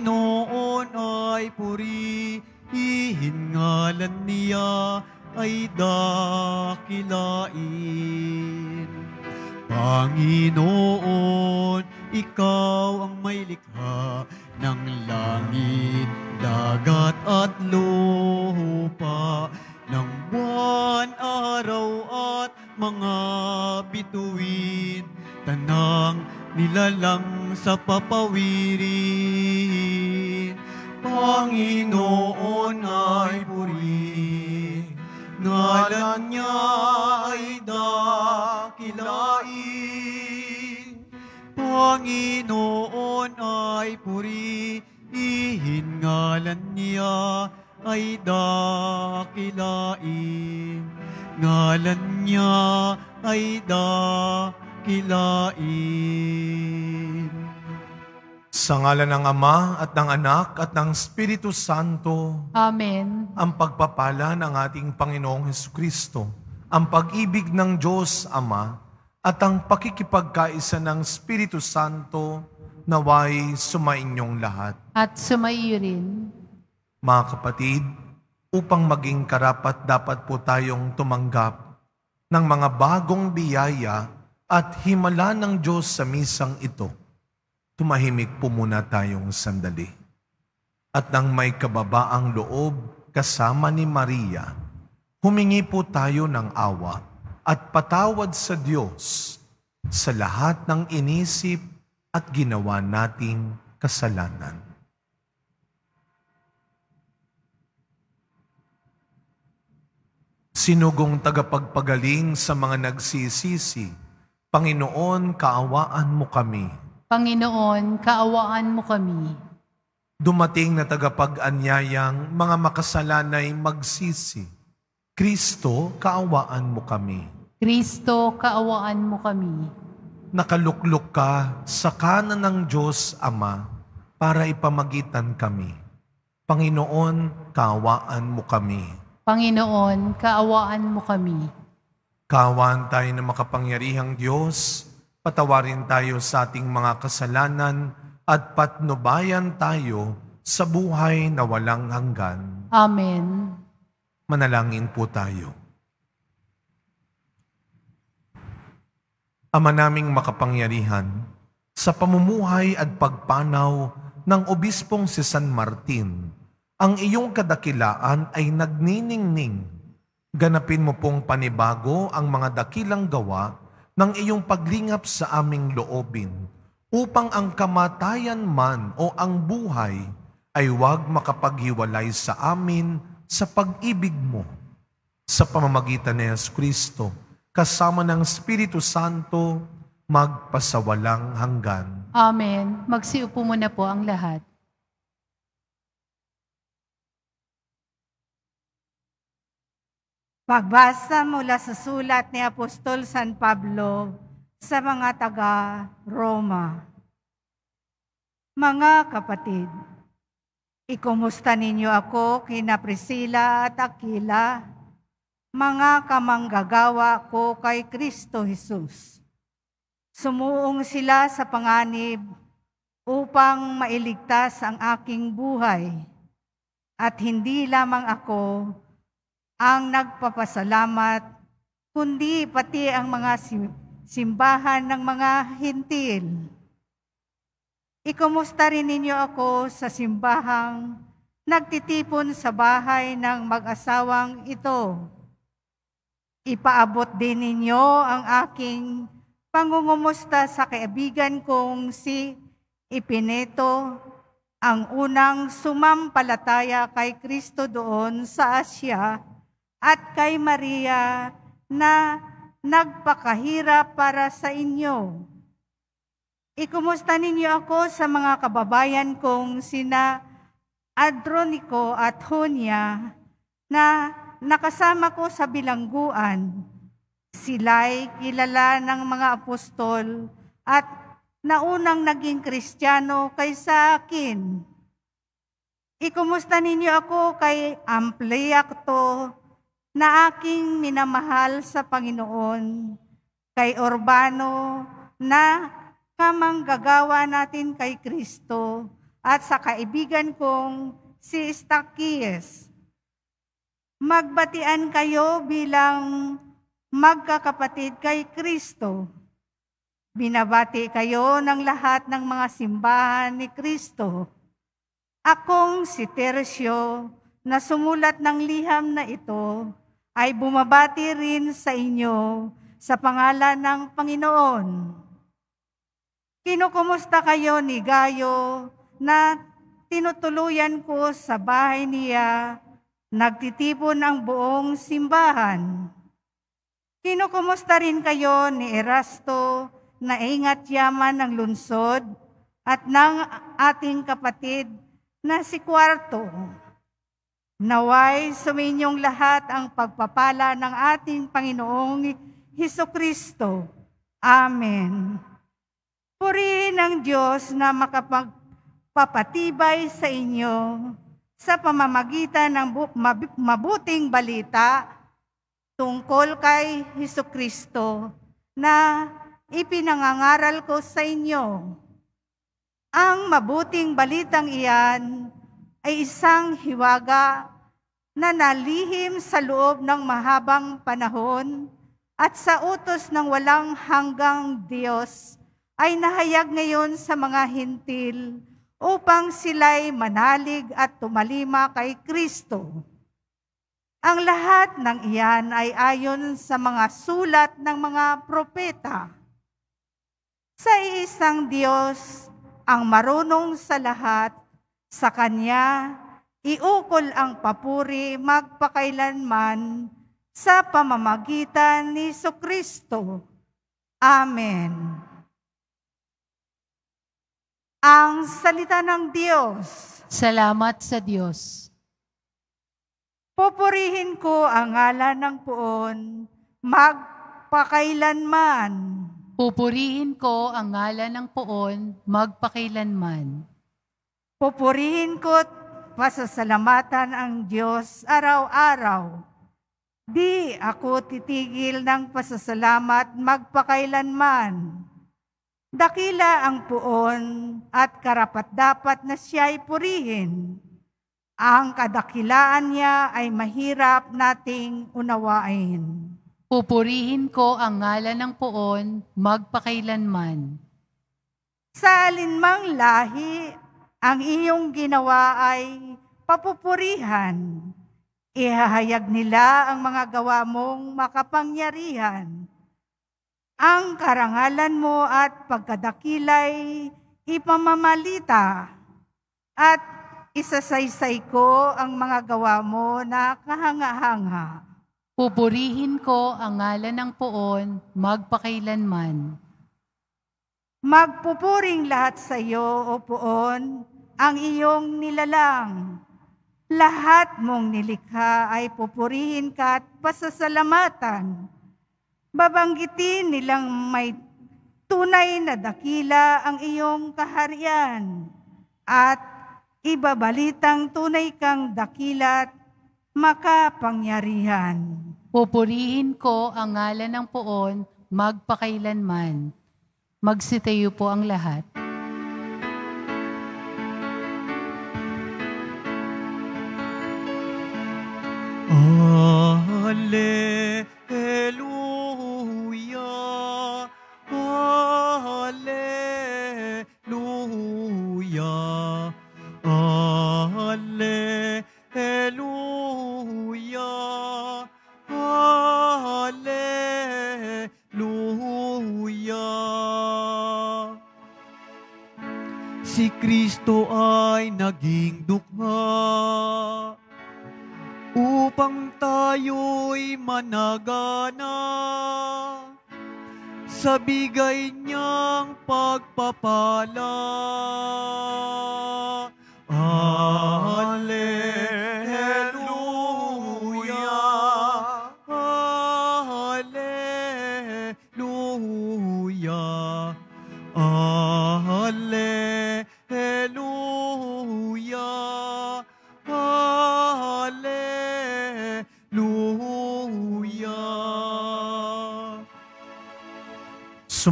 noon ay puri, ihingalan niya ay dakilain. Panginoon, ikaw ang may likha ng langit, dagat at lupa, ng buwan, araw at mga bituin, tanang nilalang sa papawirin. Panginoon ay puri, ngalan niya ay dakilain. Panginoon ay puri, ihin ngalan niya ay dakilain. Ngalan niya ay dakilain kilain. Sa ngalan ng Ama at ng Anak at ng Espiritu Santo. Amen. Ang pagpapala ng ating Panginoong Heso Kristo, ang pag-ibig ng Diyos Ama, at ang pakikipagkaisa ng Espiritu Santo naway sumainyong lahat. At sumaiyo rin. Mga kapatid, upang maging karapat dapat po tayong tumanggap ng mga bagong biyaya at himala ng Diyos sa misang ito, tumahimik po muna tayong sandali. At nang may kababaang loob kasama ni Maria, humingi po tayo ng awa at patawad sa Diyos sa lahat ng inisip at ginawa nating kasalanan. Sinugong tagapagpagaling sa mga nagsisisi Panginoon, kaawaan mo kami. Panginoon, kaawaan mo kami. Dumating na tagapag-anyayang, mga makasalanay magsisi. Kristo, kaawaan mo kami. Kristo, kaawaan mo kami. Nakaluklok ka sa kanan ng Diyos Ama para ipamagitan kami. Panginoon, kaawaan mo kami. Panginoon, kaawaan mo kami. Kaawaan tayo ng makapangyarihang Diyos, patawarin tayo sa ating mga kasalanan at patnubayan tayo sa buhay na walang hanggan. Amen. Manalangin po tayo. Ama naming makapangyarihan, sa pamumuhay at pagpanaw ng Obispong si San Martin, ang iyong kadakilaan ay nagniningning Ganapin mo pong panibago ang mga dakilang gawa ng iyong paglingap sa aming loobin upang ang kamatayan man o ang buhay ay huwag makapaghiwalay sa amin sa pag-ibig mo. Sa pamamagitan ni Yesu Kristo, kasama ng Espiritu Santo, magpasawalang hanggan. Amen. Magsiupo muna po ang lahat. Pagbasa mula sa sulat ni Apostol San Pablo sa mga taga Roma. Mga kapatid, ikumusta ninyo ako kina Priscilla at Aquila, mga kamanggagawa ko kay Kristo Jesus. Sumuong sila sa panganib upang mailigtas ang aking buhay at hindi lamang ako, ang nagpapasalamat, kundi pati ang mga simbahan ng mga hintil. Ikumusta rin ninyo ako sa simbahang nagtitipon sa bahay ng mag-asawang ito. Ipaabot din ninyo ang aking pangungumusta sa kaibigan kong si Ipineto, ang unang sumampalataya kay Kristo doon sa Asya, at kay Maria na nagpakahirap para sa inyo. Ikumusta ninyo ako sa mga kababayan kong sina Adronico at Honia na nakasama ko sa bilangguan. Sila'y kilala ng mga apostol at naunang naging kristyano kaysa akin. Ikumusta ninyo ako kay Ampliacto na aking minamahal sa Panginoon, kay Urbano na kamanggagawa natin kay Kristo at sa kaibigan kong si Stakies. Magbatian kayo bilang magkakapatid kay Kristo. Binabati kayo ng lahat ng mga simbahan ni Kristo. Akong si Teresio, na sumulat ng liham na ito ay bumabati rin sa inyo sa pangalan ng Panginoon. Kinukumusta kayo ni Gayo na tinutuluyan ko sa bahay niya, nagtitipon ang buong simbahan. Kinukumusta rin kayo ni Erasto na ingat yaman ng lunsod at ng ating kapatid na si Kwarto. Naway suminyong lahat ang pagpapala ng ating Panginoong Heso Kristo. Amen. Purihin ang Diyos na makapagpapatibay sa inyo sa pamamagitan ng mabuting balita tungkol kay Heso Kristo na ipinangangaral ko sa inyo. Ang mabuting balitang iyan ay isang hiwaga na nalihim sa loob ng mahabang panahon at sa utos ng walang hanggang Diyos ay nahayag ngayon sa mga hintil upang sila'y manalig at tumalima kay Kristo. Ang lahat ng iyan ay ayon sa mga sulat ng mga propeta. Sa iisang Diyos, ang marunong sa lahat, sa Kanya iukol ang papuri magpakailanman sa pamamagitan ni Kristo. Amen. Ang salita ng Diyos. Salamat sa Diyos. Pupurihin ko ang ngala ng poon magpakailanman. Pupurihin ko ang ngala ng poon magpakailanman. Pupurihin ko Pasasalamatan ang Diyos araw-araw. Di ako titigil ng pasasalamat magpakailanman. Dakila ang puon at karapat-dapat na siya'y purihin. Ang kadakilaan niya ay mahirap nating unawain. Pupurihin ko ang ngalan ng poon magpakailanman. Sa alinmang lahi, ang iyong ginawa ay papupurihan. Ihahayag nila ang mga gawa mong makapangyarihan. Ang karangalan mo at pagkadakilay ipamamalita at isasaysay ko ang mga gawa mo na kahanga-hanga. Pupurihin ko ang ngalan ng poon magpakailanman. Magpupuring lahat sa iyo, O poon, ang iyong nilalang lahat mong nilikha ay pupurihin ka at pasasalamatan. Babanggitin nilang may tunay na dakila ang iyong kaharian at ibabalitang tunay kang dakila at makapangyarihan. Pupurihin ko ang ngalan ng poon magpakailanman. Magsitayo po ang lahat. Alleluia, Alleluia, Alleluia, Alleluia. Si Kristo ay naging dukha upang tayo'y managana sa bigay niyang pagpapala. Alleluia.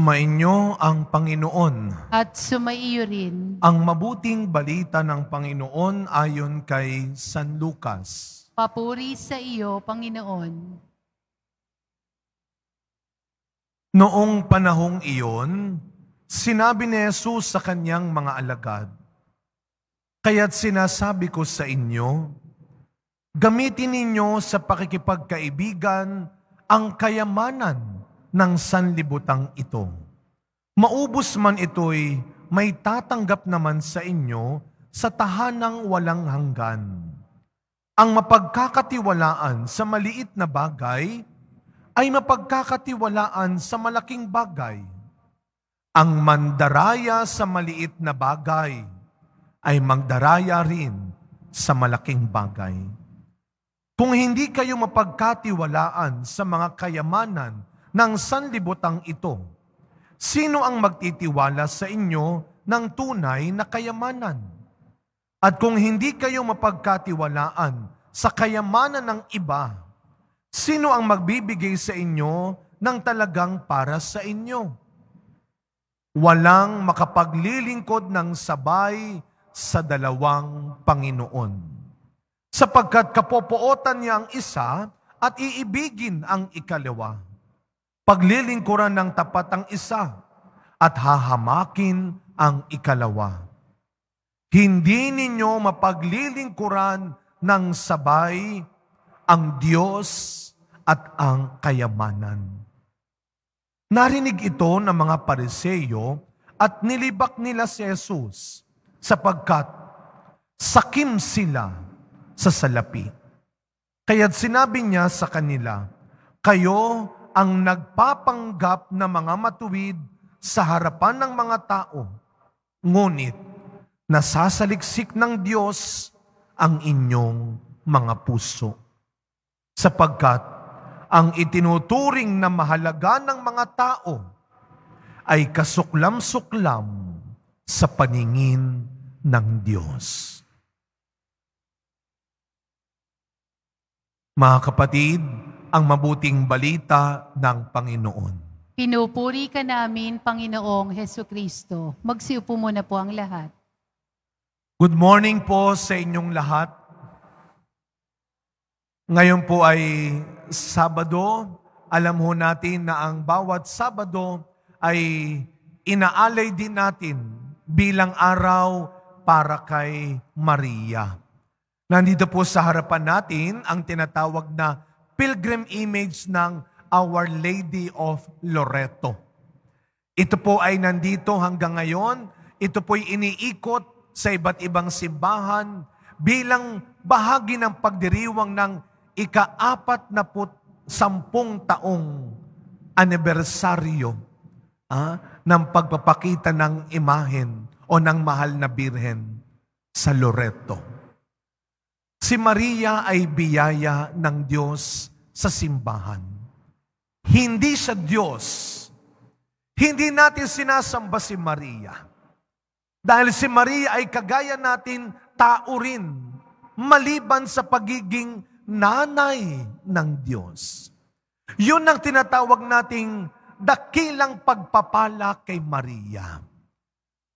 Sumainyo ang Panginoon. At sumaiyo rin. Ang mabuting balita ng Panginoon ayon kay San Lucas. Papuri sa iyo, Panginoon. Noong panahong iyon, sinabi ni Jesus sa kanyang mga alagad, Kaya't sinasabi ko sa inyo, gamitin ninyo sa pakikipagkaibigan ang kayamanan ng sanlibutang ito. Maubos man ito'y may tatanggap naman sa inyo sa tahanang walang hanggan. Ang mapagkakatiwalaan sa maliit na bagay ay mapagkakatiwalaan sa malaking bagay. Ang mandaraya sa maliit na bagay ay mangdaraya rin sa malaking bagay. Kung hindi kayo mapagkatiwalaan sa mga kayamanan ng sanlibutang ito? Sino ang magtitiwala sa inyo ng tunay na kayamanan? At kung hindi kayo mapagkatiwalaan sa kayamanan ng iba, sino ang magbibigay sa inyo ng talagang para sa inyo? Walang makapaglilingkod ng sabay sa dalawang Panginoon. Sapagkat kapopootan niya ang isa at iibigin ang ikalawa paglilingkuran ng tapat ang isa at hahamakin ang ikalawa. Hindi ninyo mapaglilingkuran ng sabay ang Diyos at ang kayamanan. Narinig ito ng mga pariseyo at nilibak nila si Jesus sapagkat sakim sila sa salapi. Kaya't sinabi niya sa kanila, Kayo ang nagpapanggap na mga matuwid sa harapan ng mga tao, ngunit nasasaliksik ng Diyos ang inyong mga puso. Sapagkat ang itinuturing na mahalaga ng mga tao ay kasuklam-suklam sa paningin ng Diyos. Mga kapatid, ang mabuting balita ng Panginoon. Pinupuri ka namin, Panginoong Heso Kristo. Magsiupo muna po ang lahat. Good morning po sa inyong lahat. Ngayon po ay Sabado. Alam ho natin na ang bawat Sabado ay inaalay din natin bilang araw para kay Maria. Nandito po sa harapan natin ang tinatawag na pilgrim image ng Our Lady of Loreto. Ito po ay nandito hanggang ngayon. Ito po'y iniikot sa iba't ibang simbahan bilang bahagi ng pagdiriwang ng ika ikaapat na put sampung taong anibersaryo ah, ng pagpapakita ng imahen o ng mahal na birhen sa Loreto. Si Maria ay biyaya ng Diyos sa simbahan. Hindi sa Diyos. Hindi natin sinasamba si Maria. Dahil si Maria ay kagaya natin tao rin maliban sa pagiging nanay ng Diyos. Yun ang tinatawag nating dakilang pagpapala kay Maria.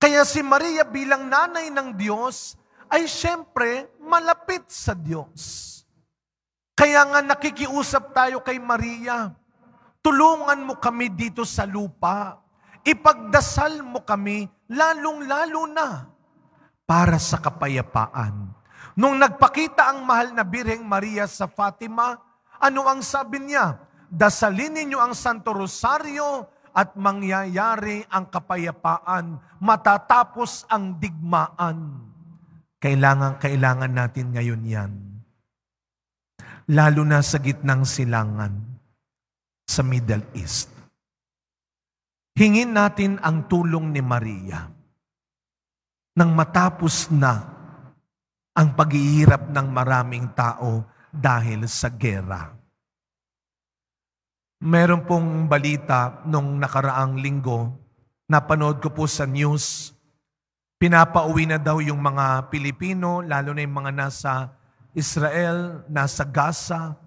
Kaya si Maria bilang nanay ng Diyos ay siyempre malapit sa Diyos. Kaya nga nakikiusap tayo kay Maria, tulungan mo kami dito sa lupa. Ipagdasal mo kami, lalong-lalo na, para sa kapayapaan. Nung nagpakita ang mahal na Birheng Maria sa Fatima, ano ang sabi niya? Dasalin ninyo ang Santo Rosario at mangyayari ang kapayapaan, matatapos ang digmaan. Kailangan, kailangan natin ngayon yan. Lalo na sa gitnang silangan sa Middle East. Hingin natin ang tulong ni Maria nang matapos na ang paghihirap ng maraming tao dahil sa gera. Meron pong balita nung nakaraang linggo, napanood ko po sa news Pinapauwi na daw yung mga Pilipino, lalo na yung mga nasa Israel, nasa Gaza.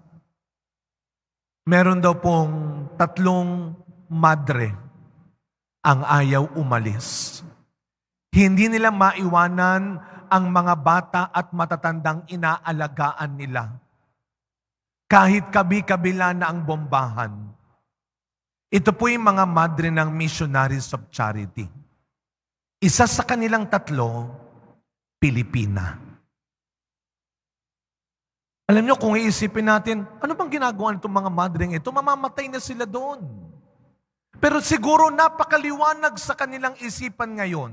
Meron daw pong tatlong madre ang ayaw umalis. Hindi nila maiwanan ang mga bata at matatandang inaalagaan nila. Kahit kabi-kabila na ang bombahan. Ito po yung mga madre ng Missionaries of Charity. Isa sa kanilang tatlo, Pilipina. Alam nyo, kung iisipin natin, ano bang ginagawa nitong mga madring ito? Mamamatay na sila doon. Pero siguro napakaliwanag sa kanilang isipan ngayon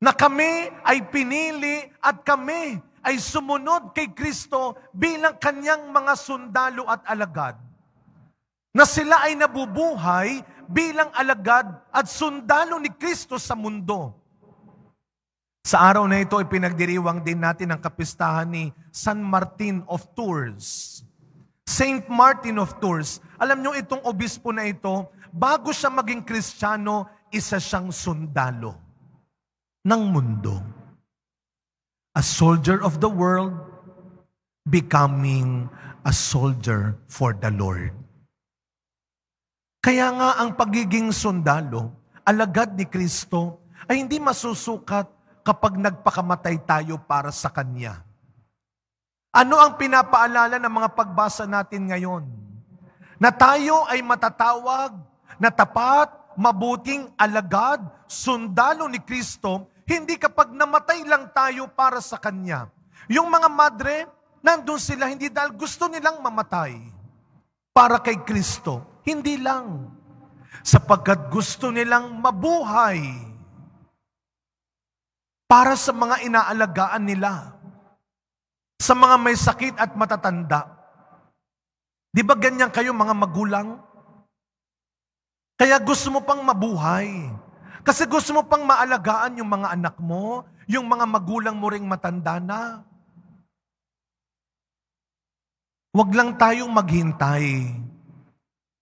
na kami ay pinili at kami ay sumunod kay Kristo bilang kanyang mga sundalo at alagad. Na sila ay nabubuhay bilang alagad at sundalo ni Kristo sa mundo. Sa araw na ito ay pinagdiriwang din natin ang kapistahan ni San Martin of Tours. Saint Martin of Tours. Alam nyo itong obispo na ito, bago siya maging kristyano, isa siyang sundalo ng mundo. A soldier of the world becoming a soldier for the Lord. Kaya nga ang pagiging sundalo, alagad ni Kristo, ay hindi masusukat kapag nagpakamatay tayo para sa Kanya. Ano ang pinapaalala ng mga pagbasa natin ngayon? Na tayo ay matatawag na tapat, mabuting, alagad, sundalo ni Kristo, hindi kapag namatay lang tayo para sa Kanya. Yung mga madre, nandun sila hindi dahil gusto nilang mamatay para kay Kristo. Hindi lang sapagkat gusto nilang mabuhay para sa mga inaalagaan nila, sa mga may sakit at matatanda. Di ba ganyan kayo mga magulang? Kaya gusto mo pang mabuhay. Kasi gusto mo pang maalagaan yung mga anak mo, yung mga magulang mo ring matanda na. Huwag lang tayong maghintay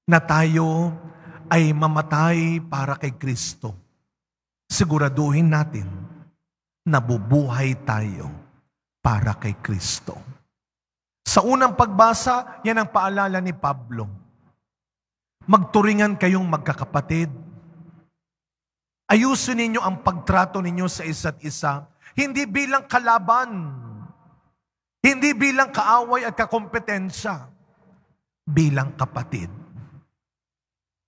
na tayo ay mamatay para kay Kristo. Siguraduhin natin na bubuhay tayo para kay Kristo. Sa unang pagbasa, yan ang paalala ni Pablo. Magturingan kayong magkakapatid. Ayusin ninyo ang pagtrato ninyo sa isa't isa, hindi bilang kalaban, hindi bilang kaaway at kakompetensya, bilang kapatid.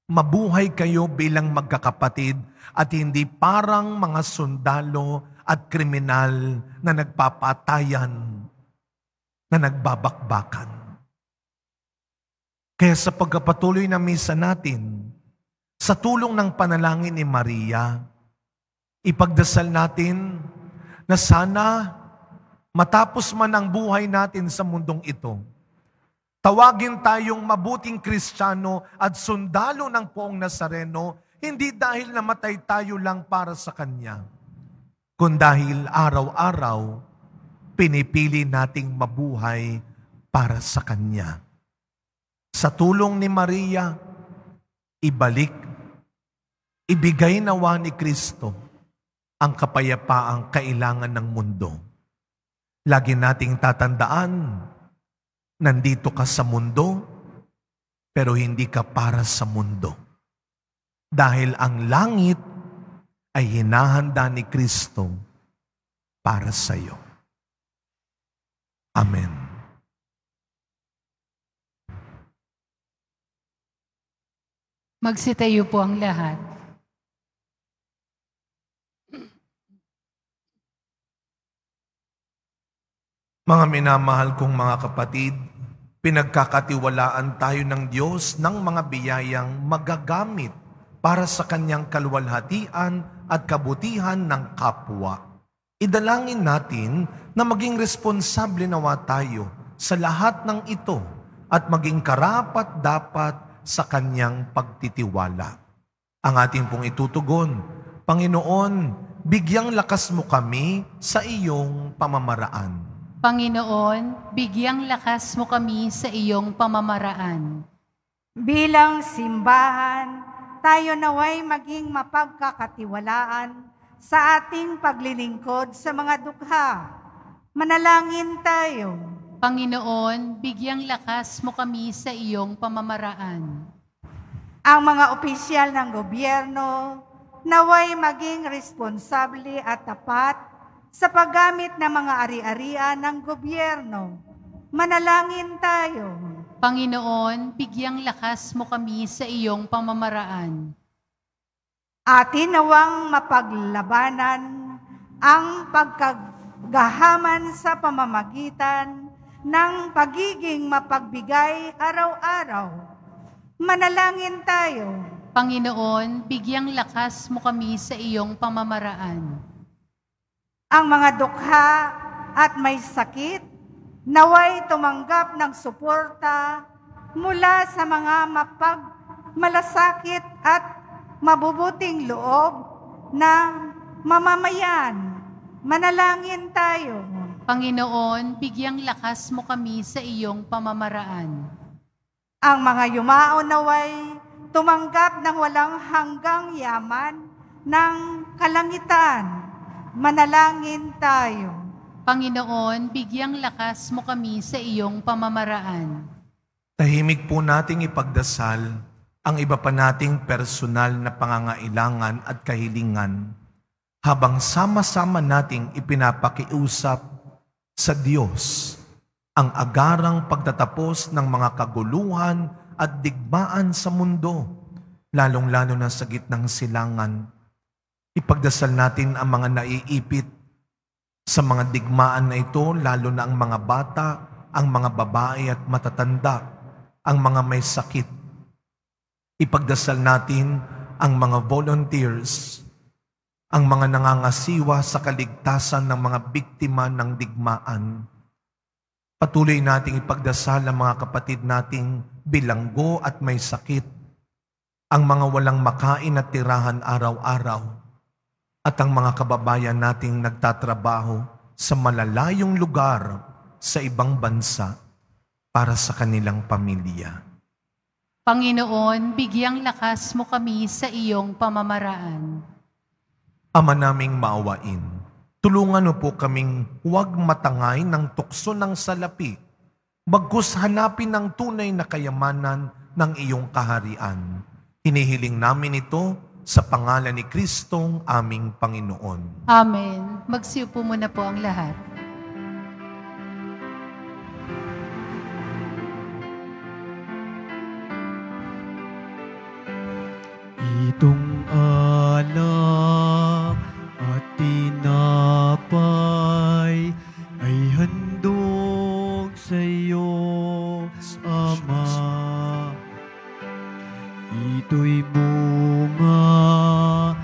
Mabuhay kayo bilang magkakapatid at hindi parang mga sundalo at kriminal na nagpapatayan, na nagbabakbakan. Kaya sa pagkapatuloy ng misa natin, sa tulong ng panalangin ni Maria, ipagdasal natin na sana matapos man ang buhay natin sa mundong ito, Tawagin tayong mabuting kristyano at sundalo ng poong Nazareno, hindi dahil namatay tayo lang para sa Kanya, kung dahil araw-araw, pinipili nating mabuhay para sa Kanya. Sa tulong ni Maria, ibalik, ibigay nawa ni Kristo ang kapayapaang kailangan ng mundo. Lagi nating tatandaan Nandito ka sa mundo, pero hindi ka para sa mundo. Dahil ang langit ay hinahanda ni Kristo para sa iyo. Amen. Magsitayo po ang lahat. Mga minamahal kong mga kapatid, pinagkakatiwalaan tayo ng Diyos ng mga biyayang magagamit para sa kanyang kalwalhatian at kabutihan ng kapwa. Idalangin natin na maging responsable nawa tayo sa lahat ng ito at maging karapat dapat sa kanyang pagtitiwala. Ang ating pong itutugon, Panginoon, bigyang lakas mo kami sa iyong pamamaraan. Panginoon, bigyang lakas mo kami sa iyong pamamaraan. Bilang simbahan, tayo naway maging mapagkakatiwalaan sa ating paglilingkod sa mga dukha. Manalangin tayo. Panginoon, bigyang lakas mo kami sa iyong pamamaraan. Ang mga opisyal ng gobyerno naway maging responsable at tapat sa paggamit ng mga ari-arian ng gobyerno. Manalangin tayo. Panginoon, bigyang lakas mo kami sa iyong pamamaraan. Atin nawang mapaglabanan ang pagkagahaman sa pamamagitan ng pagiging mapagbigay araw-araw. Manalangin tayo. Panginoon, bigyang lakas mo kami sa iyong pamamaraan ang mga dukha at may sakit, naway tumanggap ng suporta mula sa mga mapag malasakit at mabubuting loob na mamamayan. Manalangin tayo. Panginoon, bigyang lakas mo kami sa iyong pamamaraan. Ang mga yumao naway tumanggap ng walang hanggang yaman ng kalangitan Manalangin tayo. Panginoon, bigyang lakas mo kami sa iyong pamamaraan. Tahimik po nating ipagdasal ang iba pa nating personal na pangangailangan at kahilingan habang sama-sama nating ipinapakiusap sa Diyos ang agarang pagtatapos ng mga kaguluhan at digmaan sa mundo, lalong-lalo na sa gitnang silangan Ipagdasal natin ang mga naiipit sa mga digmaan na ito, lalo na ang mga bata, ang mga babae at matatanda, ang mga may sakit. Ipagdasal natin ang mga volunteers, ang mga nangangasiwa sa kaligtasan ng mga biktima ng digmaan. Patuloy nating ipagdasal ang mga kapatid nating bilanggo at may sakit, ang mga walang makain at tirahan araw-araw, at ang mga kababayan nating nagtatrabaho sa malalayong lugar sa ibang bansa para sa kanilang pamilya. Panginoon, bigyang lakas mo kami sa iyong pamamaraan. Ama naming maawain, tulungan mo po kaming huwag matangay ng tukso ng salapi, bagkus hanapin ang tunay na kayamanan ng iyong kaharian. Hinihiling namin ito sa pangalan ni Kristong aming Panginoon. Amen. Magsiyo po muna po ang lahat. Itong alak at tinapay ay handog sa iyo, Ama ito'y bunga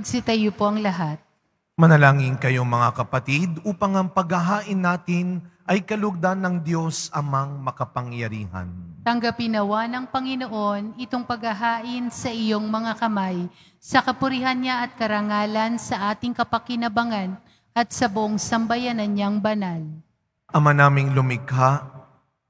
Magsitayo po ang lahat. Manalangin kayo mga kapatid upang ang paghahain natin ay kalugdan ng Diyos amang makapangyarihan. Tanggapin nawa ng Panginoon itong paghahain sa iyong mga kamay sa kapurihan niya at karangalan sa ating kapakinabangan at sa buong sambayanan niyang banal. Ama naming lumikha,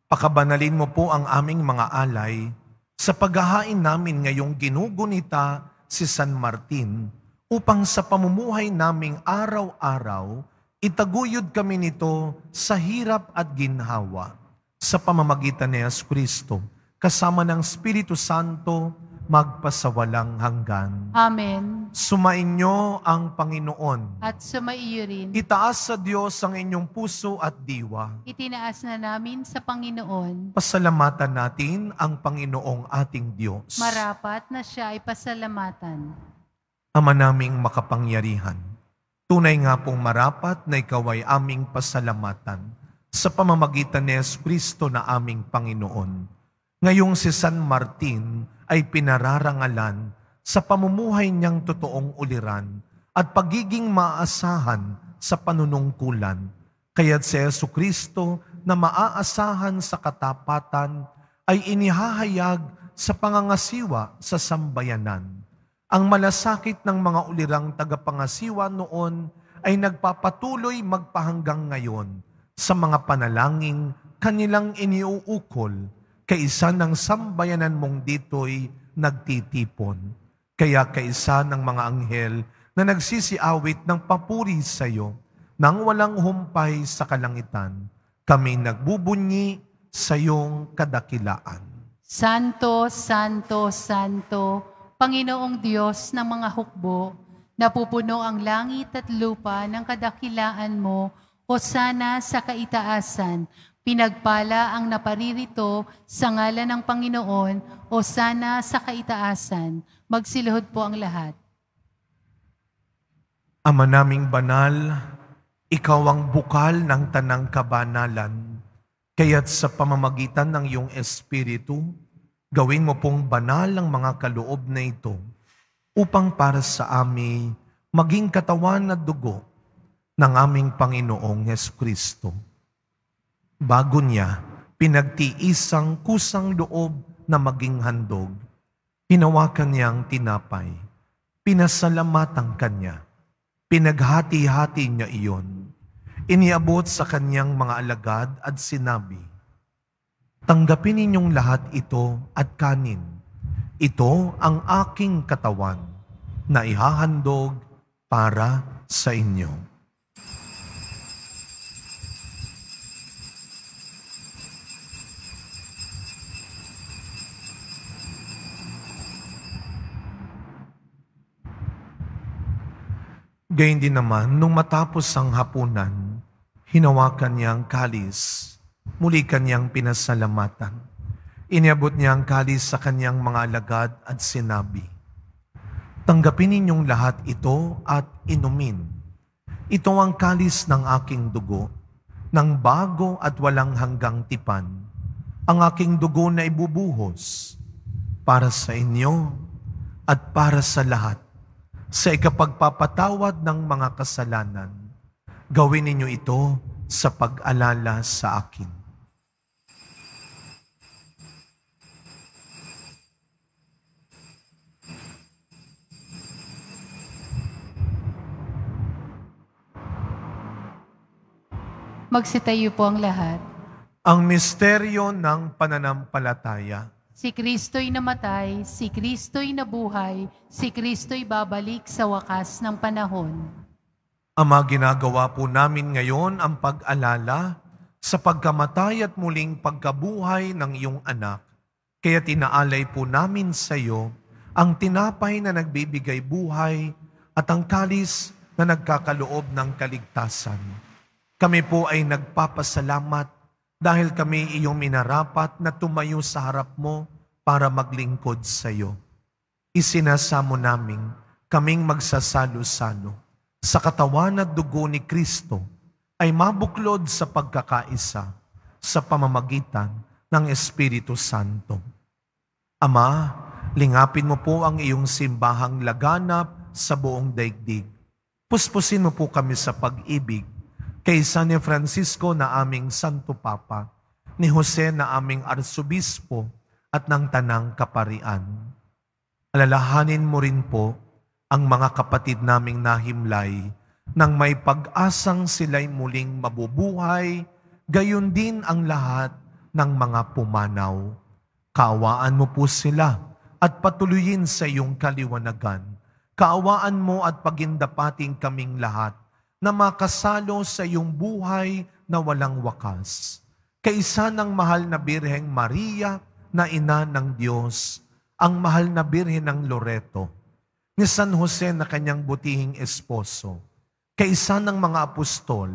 pakabanalin mo po ang aming mga alay sa paghahain namin ngayong ginugunita si San Martin upang sa pamumuhay naming araw-araw, itaguyod kami nito sa hirap at ginhawa sa pamamagitan ni Yesu Kristo, kasama ng Espiritu Santo, magpasawalang hanggan. Amen. Sumainyo ang Panginoon. At sumaiyo rin. Itaas sa Diyos ang inyong puso at diwa. Itinaas na namin sa Panginoon. Pasalamatan natin ang Panginoong ating Diyos. Marapat na siya ay pasalamatan. Ama naming makapangyarihan, tunay nga pong marapat na ikaw ay aming pasalamatan sa pamamagitan ni Kristo na aming Panginoon. Ngayong si San Martin ay pinararangalan sa pamumuhay niyang totoong uliran at pagiging maaasahan sa panunungkulan. Kaya't si Yesu Kristo na maaasahan sa katapatan ay inihahayag sa pangangasiwa sa sambayanan ang malasakit ng mga ulirang tagapangasiwa noon ay nagpapatuloy magpahanggang ngayon sa mga panalangin kanilang iniuukol kaisa ng sambayanan mong dito'y nagtitipon. Kaya kaisa ng mga anghel na nagsisiawit ng papuri sa iyo nang walang humpay sa kalangitan, kami nagbubunyi sa iyong kadakilaan. Santo, Santo, Santo, Panginoong Diyos ng mga hukbo, napupuno ang langit at lupa ng kadakilaan mo, o sana sa kaitaasan. Pinagpala ang naparirito sa ngala ng Panginoon, o sana sa kaitaasan. Magsilhod po ang lahat. Ama naming banal, ikaw ang bukal ng tanang kabanalan, kaya't sa pamamagitan ng iyong Espiritu, Gawin mo pong banal ang mga kaloob na ito upang para sa amin maging katawan at dugo ng aming Panginoong Yesu Kristo. Bago niya, pinagtiisang kusang loob na maging handog, hinawakan niya ang tinapay, pinasalamatan kanya, pinaghati-hati niya iyon, iniabot sa kanyang mga alagad at sinabi, Tanggapin ninyong lahat ito at kanin. Ito ang aking katawan na ihahandog para sa inyo. Gayun din naman, nung matapos ang hapunan, hinawakan niya ang kalis Muli kanyang pinasalamatan. Iniabot niya ang kalis sa kanyang mga lagad at sinabi, Tanggapin ninyong lahat ito at inumin. Ito ang kalis ng aking dugo, ng bago at walang hanggang tipan, ang aking dugo na ibubuhos para sa inyo at para sa lahat sa ikapagpapatawad ng mga kasalanan. Gawin ninyo ito sa pag-alala sa akin. Magsitayo po ang lahat. Ang misteryo ng pananampalataya. Si Kristo'y namatay, si Kristo'y nabuhay, si Kristo'y babalik sa wakas ng panahon. Ama, ginagawa po namin ngayon ang pag-alala sa pagkamatay at muling pagkabuhay ng iyong anak. Kaya tinaalay po namin sa iyo ang tinapay na nagbibigay buhay at ang kalis na nagkakaloob ng kaligtasan kami po ay nagpapasalamat dahil kami iyong minarapat na tumayo sa harap mo para maglingkod sa iyo. Isinasamo namin kaming magsasalo-salo sa katawan at dugo ni Kristo ay mabuklod sa pagkakaisa sa pamamagitan ng Espiritu Santo. Ama, lingapin mo po ang iyong simbahang laganap sa buong daigdig. Puspusin mo po kami sa pag-ibig kaysa ni Francisco na aming Santo Papa, ni Jose na aming Arsobispo at ng Tanang Kaparian. Alalahanin mo rin po ang mga kapatid naming nahimlay nang may pag-asang sila'y muling mabubuhay, gayon din ang lahat ng mga pumanaw. Kaawaan mo po sila at patuloyin sa iyong kaliwanagan. Kaawaan mo at pagindapating kaming lahat na makasalo sa iyong buhay na walang wakas. Kaisa ng mahal na Birheng Maria na ina ng Diyos, ang mahal na Birhen ng Loreto, ni San Jose na kanyang butihing esposo, kaisa ng mga apostol,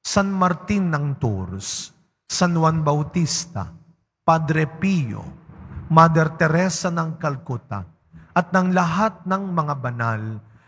San Martin ng Tours, San Juan Bautista, Padre Pio, Mother Teresa ng Calcutta, at ng lahat ng mga banal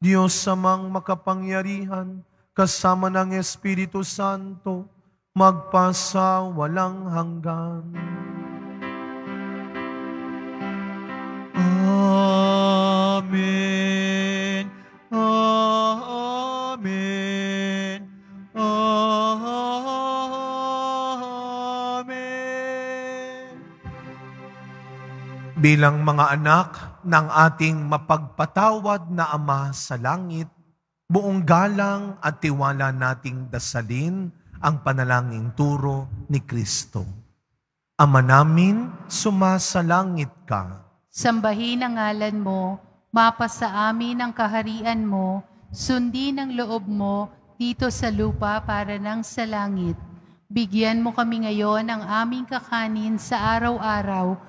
Diyos samang makapangyarihan, kasama ng Espiritu Santo, magpasa walang hanggan. Bilang mga anak ng ating mapagpatawad na Ama sa langit, buong galang at tiwala nating dasalin ang panalangin turo ni Kristo. Ama namin, sumasalangit ka. Sambahin ang ngalan mo, mapasa amin ang kaharian mo, sundin ang loob mo dito sa lupa para ng sa langit. Bigyan mo kami ngayon ang aming kakanin sa araw-araw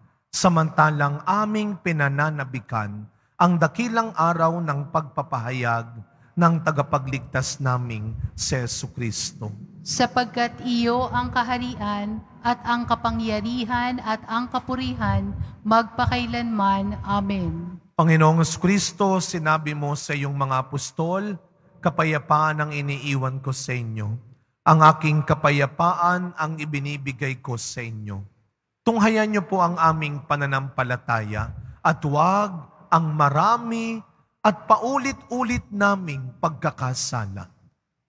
samantalang aming pinananabikan ang dakilang araw ng pagpapahayag ng tagapagligtas naming si Yesu Kristo. Sapagkat iyo ang kaharian at ang kapangyarihan at ang kapurihan magpakailanman. Amen. Panginoong Kristo, sinabi mo sa iyong mga apostol, kapayapaan ang iniiwan ko sa inyo. Ang aking kapayapaan ang ibinibigay ko sa inyo Tunghayan niyo po ang aming pananampalataya at huwag ang marami at paulit-ulit naming pagkakasala.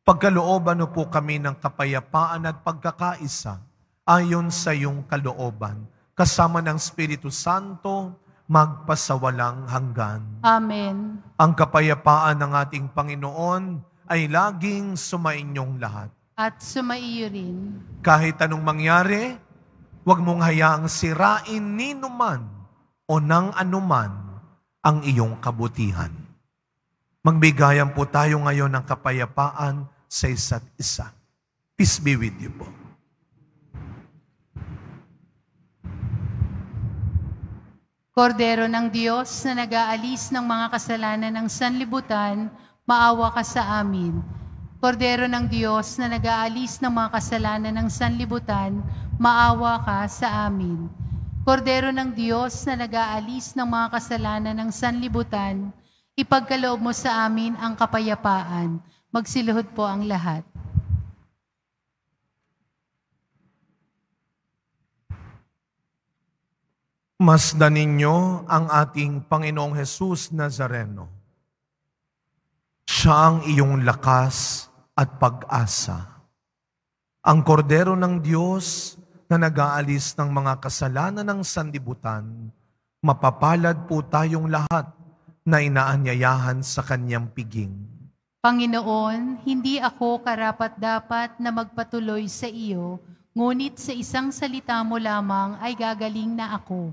Pagkalooban niyo po kami ng kapayapaan at pagkakaisa ayon sa iyong kalooban kasama ng Espiritu Santo magpasawalang hanggan. Amen. Ang kapayapaan ng ating Panginoon ay laging sumainyong lahat. At sumaiyo rin. Kahit anong mangyari, Huwag mong hayaang sirain ni numan o nang anuman ang iyong kabutihan. Magbigayan po tayo ngayon ng kapayapaan sa isa't isa. Peace be with you po. Kordero ng Diyos na nag-aalis ng mga kasalanan ng sanlibutan, maawa ka sa amin. Kordero ng Diyos na nag-aalis ng mga kasalanan ng sanlibutan, maawa ka sa amin. Kordero ng Diyos na nag-aalis ng mga kasalanan ng sanlibutan, ipagkaloob mo sa amin ang kapayapaan. Magsiluhod po ang lahat. Masdan ninyo ang ating Panginoong Hesus Nazareno. Siya ang iyong lakas at pag-asa. Ang kordero ng Diyos na nag-aalis ng mga kasalanan ng sandibutan, mapapalad po tayong lahat na inaanyayahan sa kanyang piging. Panginoon, hindi ako karapat-dapat na magpatuloy sa iyo, ngunit sa isang salita mo lamang ay gagaling na ako.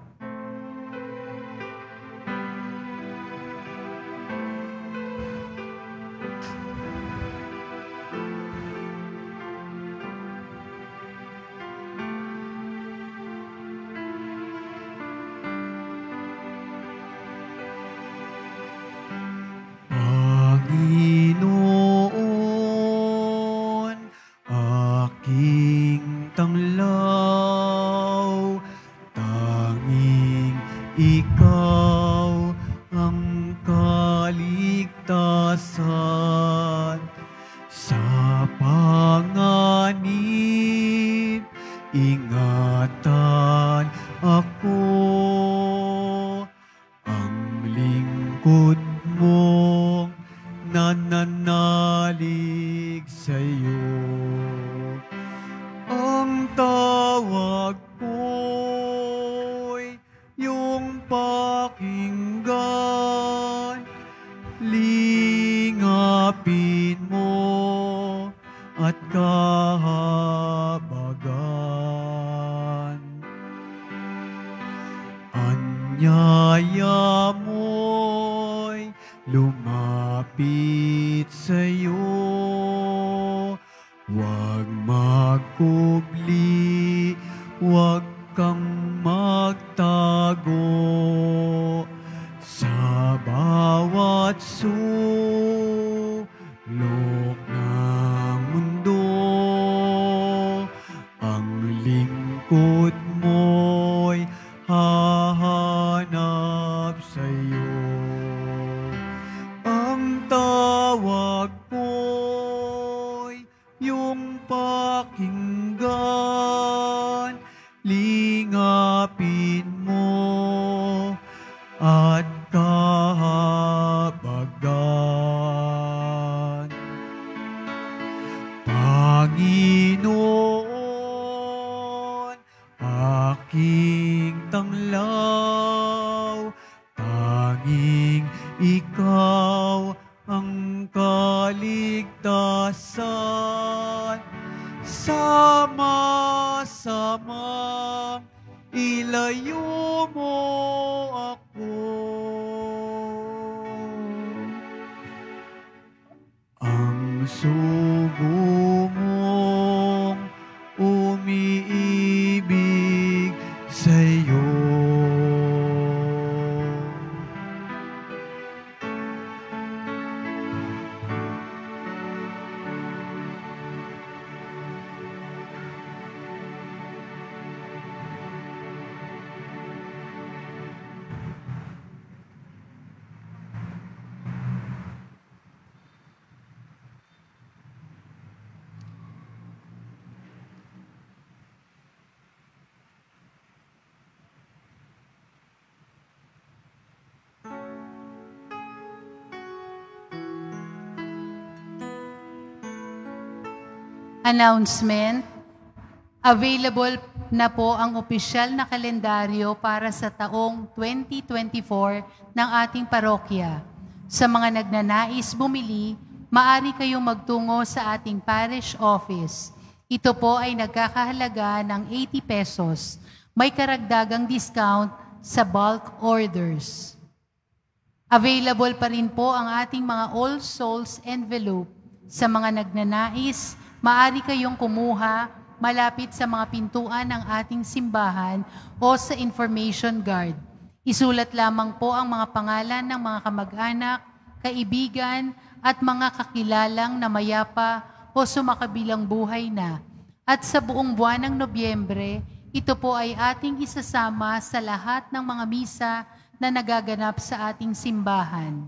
God's soul. announcement, available na po ang opisyal na kalendaryo para sa taong 2024 ng ating parokya. Sa mga nagnanais bumili, maari kayong magtungo sa ating parish office. Ito po ay nagkakahalaga ng 80 pesos. May karagdagang discount sa bulk orders. Available pa rin po ang ating mga All Souls envelope sa mga nagnanais maaari kayong kumuha malapit sa mga pintuan ng ating simbahan o sa information guard. Isulat lamang po ang mga pangalan ng mga kamag-anak, kaibigan, at mga kakilalang na mayapa o sumakabilang buhay na. At sa buong buwan ng Nobyembre, ito po ay ating isasama sa lahat ng mga misa na nagaganap sa ating simbahan.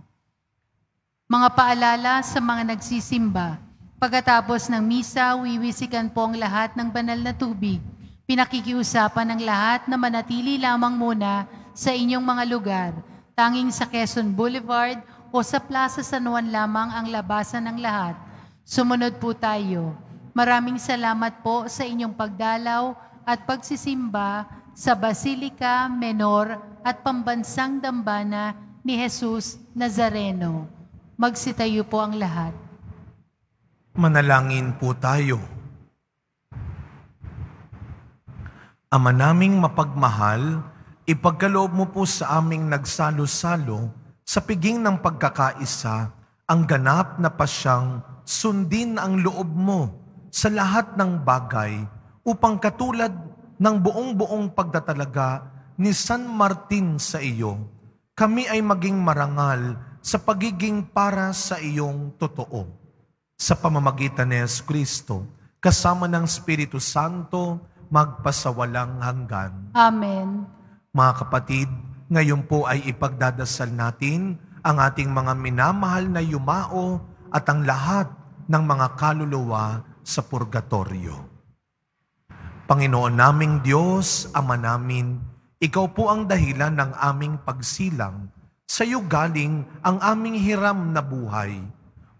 Mga paalala sa mga nagsisimba. Pagkatapos ng misa, wiwisikan po ang lahat ng banal na tubig. Pinakikiusapan ng lahat na manatili lamang muna sa inyong mga lugar, tanging sa Quezon Boulevard o sa Plaza San Juan lamang ang labasan ng lahat. Sumunod po tayo. Maraming salamat po sa inyong pagdalaw at pagsisimba sa Basilica Menor at Pambansang Dambana ni Jesus Nazareno. Magsitayo po ang lahat. Manalangin po tayo. Ama naming mapagmahal, ipagkaloob mo po sa aming nagsalo-salo sa piging ng pagkakaisa ang ganap na pasyang sundin ang loob mo sa lahat ng bagay upang katulad ng buong-buong pagdatalaga ni San Martin sa iyo, kami ay maging marangal sa pagiging para sa iyong totoo sa pamamagitan ni Yesu Kristo, kasama ng Espiritu Santo, magpasawalang hanggan. Amen. Mga kapatid, ngayon po ay ipagdadasal natin ang ating mga minamahal na yumao at ang lahat ng mga kaluluwa sa purgatorio. Panginoon naming Diyos, Ama namin, Ikaw po ang dahilan ng aming pagsilang. Sa iyo galing ang aming hiram na buhay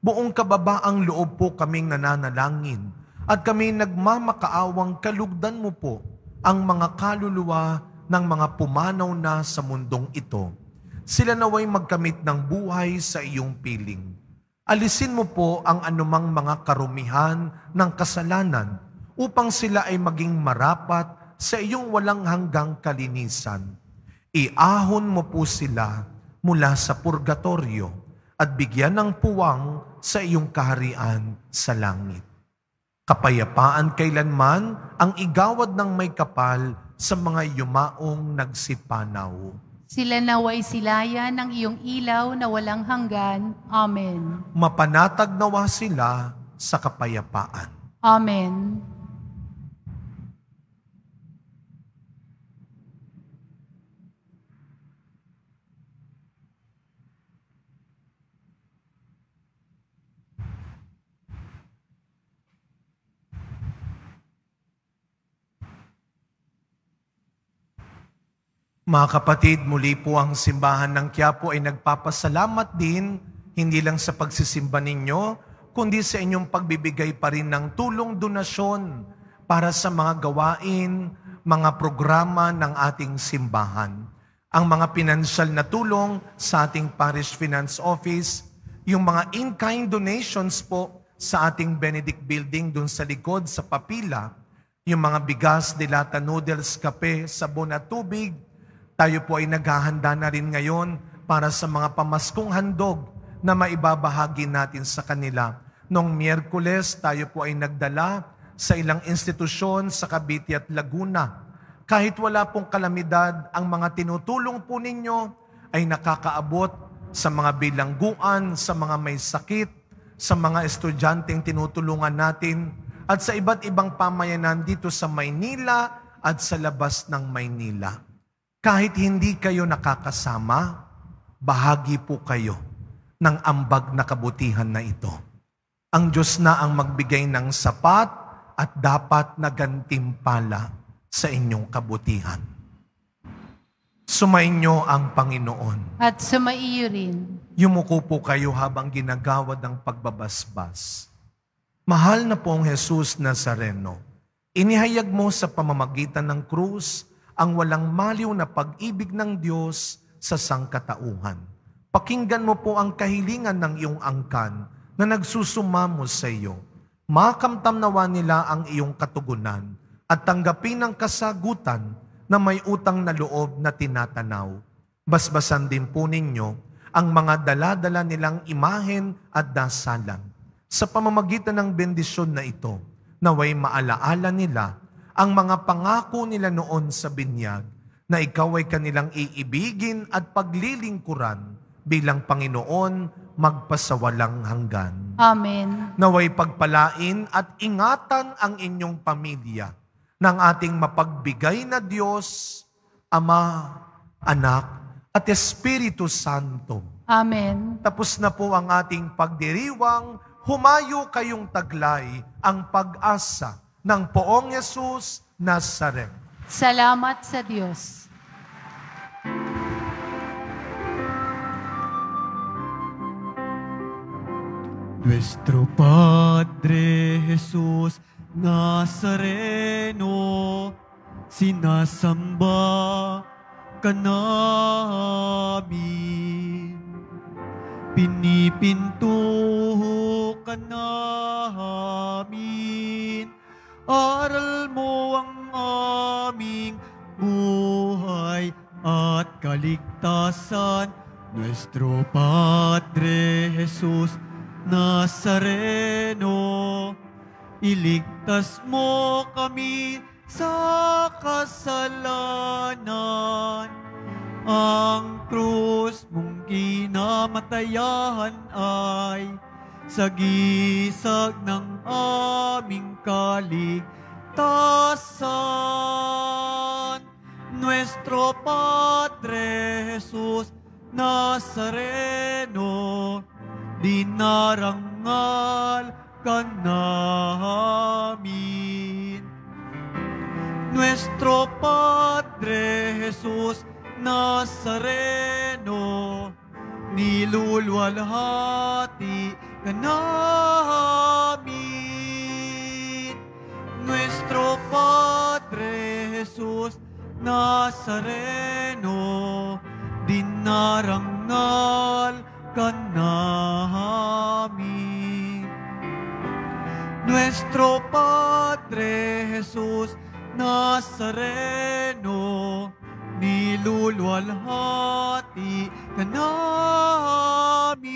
Buong kababaang loob po kaming nananalangin at kami nagmamakaawang kalugdan mo po ang mga kaluluwa ng mga pumanaw na sa mundong ito. Sila naway magkamit ng buhay sa iyong piling. Alisin mo po ang anumang mga karumihan ng kasalanan upang sila ay maging marapat sa iyong walang hanggang kalinisan. Iahon mo po sila mula sa purgatorio at bigyan ng puwang sa iyong kaharian sa langit. Kapayapaan kailanman ang igawad ng may kapal sa mga yumaong nagsipanaw. Sila naway silayan ng iyong ilaw na walang hanggan. Amen. Mapanatag nawa sila sa kapayapaan. Amen. Mga kapatid, muli po ang simbahan ng Quiapo ay nagpapasalamat din hindi lang sa pagsisimba ninyo, kundi sa inyong pagbibigay pa rin ng tulong donasyon para sa mga gawain, mga programa ng ating simbahan. Ang mga pinansyal na tulong sa ating Parish Finance Office, yung mga in-kind donations po sa ating Benedict Building dun sa likod sa Papila, yung mga bigas, dilata noodles, kape, sabon at tubig, tayo po ay naghahanda na rin ngayon para sa mga pamaskong handog na maibabahagi natin sa kanila. Noong Miyerkules, tayo po ay nagdala sa ilang institusyon sa Cavite at Laguna. Kahit wala pong kalamidad, ang mga tinutulong po ninyo ay nakakaabot sa mga bilangguan, sa mga may sakit, sa mga estudyanteng tinutulungan natin, at sa iba't ibang pamayanan dito sa Maynila at sa labas ng Maynila. Kahit hindi kayo nakakasama, bahagi po kayo ng ambag na kabutihan na ito. Ang Diyos na ang magbigay ng sapat at dapat na gantimpala sa inyong kabutihan. Sumainyo ang Panginoon. At sumaiyo rin. Yumuko po kayo habang ginagawad ang pagbabasbas. Mahal na pong Jesus Nazareno, inihayag mo sa pamamagitan ng krus ang walang maliw na pag-ibig ng Diyos sa sangkatauhan. Pakinggan mo po ang kahilingan ng iyong angkan na nagsusumamo sa iyo. Makamtamnawa nila ang iyong katugunan at tanggapin ang kasagutan na may utang na loob na tinatanaw. Basbasan din po ninyo ang mga daladala nilang imahen at dasalan. Sa pamamagitan ng bendisyon na ito, naway maalaala nila ang mga pangako nila noon sa binyag na ikaw ay kanilang iibigin at paglilingkuran bilang Panginoon magpasawalang hanggan. Amen. Naway pagpalain at ingatan ang inyong pamilya ng ating mapagbigay na Diyos, Ama, Anak, at Espiritu Santo. Amen. Tapos na po ang ating pagdiriwang, humayo kayong taglay ang pag-asa ng poong Yesus Nazareth. Salamat sa Diyos. Nuestro Padre Jesús Nazareno, sinasamba ka namin. Pinipinto ka namin aral mo ang aming buhay at kaligtasan. Nuestro Padre Jesus Nazareno, iligtas mo kami sa kasalanan. Ang krus mong kinamatayahan ay sa gisag ng aming kaligtasan. Nuestro Padre Jesus Nazareno, dinarangal ka namin. Nuestro Padre Jesus Nazareno, nilulwalhat de Nuestro Padre Jesús Nazareno, dinarangal ka namin. Nuestro Padre Jesús Nazareno, niluluwalhati ka namin.